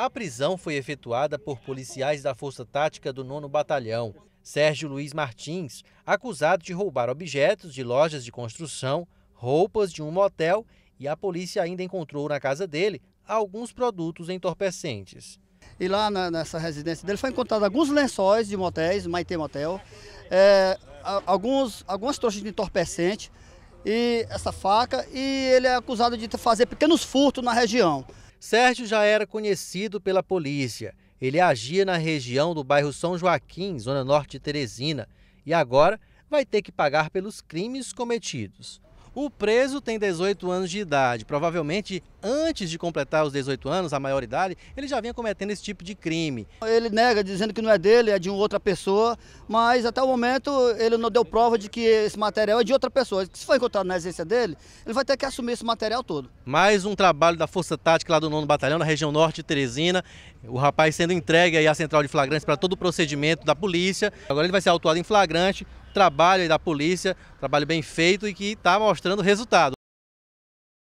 A prisão foi efetuada por policiais da Força Tática do 9 Batalhão. Sérgio Luiz Martins, acusado de roubar objetos de lojas de construção, roupas de um motel e a polícia ainda encontrou na casa dele alguns produtos entorpecentes. E lá na, nessa residência dele foi encontrado alguns lençóis de motéis, Maitê Motel, é, alguns, algumas trouxas de entorpecente e essa faca. E ele é acusado de fazer pequenos furtos na região. Sérgio já era conhecido pela polícia. Ele agia na região do bairro São Joaquim, zona norte de Teresina, e agora vai ter que pagar pelos crimes cometidos. O preso tem 18 anos de idade. Provavelmente, antes de completar os 18 anos, a maioridade, ele já vinha cometendo esse tipo de crime. Ele nega, dizendo que não é dele, é de outra pessoa, mas até o momento ele não deu prova de que esse material é de outra pessoa. Se for encontrado na residência dele, ele vai ter que assumir esse material todo. Mais um trabalho da Força Tática lá do 9 Batalhão, na região norte de Teresina. O rapaz sendo entregue aí à central de flagrantes para todo o procedimento da polícia. Agora ele vai ser autuado em flagrante trabalho da polícia, trabalho bem feito e que está mostrando resultado.